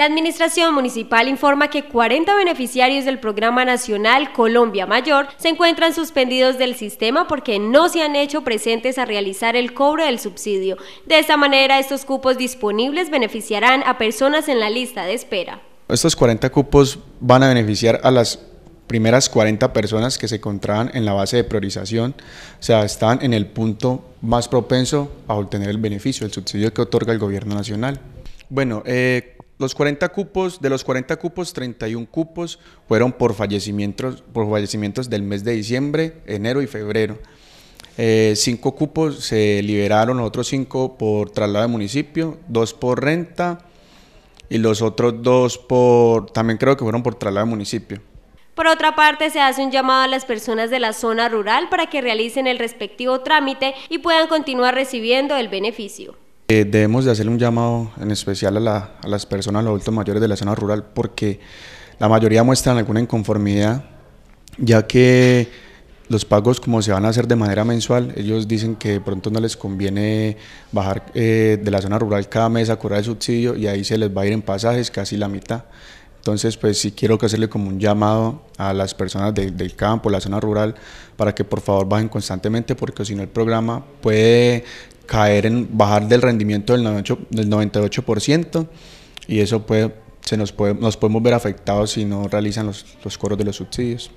La Administración Municipal informa que 40 beneficiarios del Programa Nacional Colombia Mayor se encuentran suspendidos del sistema porque no se han hecho presentes a realizar el cobro del subsidio. De esta manera, estos cupos disponibles beneficiarán a personas en la lista de espera. Estos 40 cupos van a beneficiar a las primeras 40 personas que se encontraban en la base de priorización, o sea, están en el punto más propenso a obtener el beneficio, el subsidio que otorga el gobierno nacional. Bueno, eh, los 40 cupos, de los 40 cupos, 31 cupos fueron por fallecimientos, por fallecimientos del mes de diciembre, enero y febrero. Eh, cinco cupos se liberaron, otros cinco por traslado de municipio, dos por renta y los otros dos por, también creo que fueron por traslado de municipio. Por otra parte, se hace un llamado a las personas de la zona rural para que realicen el respectivo trámite y puedan continuar recibiendo el beneficio. Eh, debemos de hacer un llamado en especial a, las personas, a los adultos mayores de la zona rural, porque la mayoría muestran alguna inconformidad, ya que los pagos como se van a hacer de manera mensual, ellos dicen que de pronto no les conviene bajar eh, de la zona rural cada mes a curar el subsidio y ahí se les va a ir en pasajes casi la mitad. Entonces, pues sí quiero que hacerle como un llamado a las personas del campo, la zona rural, para que por favor bajen constantemente, porque si no el programa puede caer en bajar del rendimiento del 98%, del 98% y eso puede, se nos, puede, nos podemos ver afectados si no realizan los, coros de los subsidios.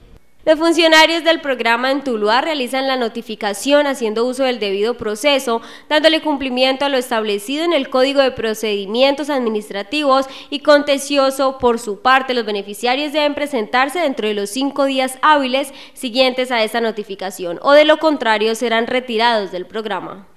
Los funcionarios del programa en Tuluá realizan la notificación haciendo uso del debido proceso, dándole cumplimiento a lo establecido en el Código de Procedimientos Administrativos y contencioso. Por su parte, los beneficiarios deben presentarse dentro de los cinco días hábiles siguientes a esa notificación, o de lo contrario serán retirados del programa.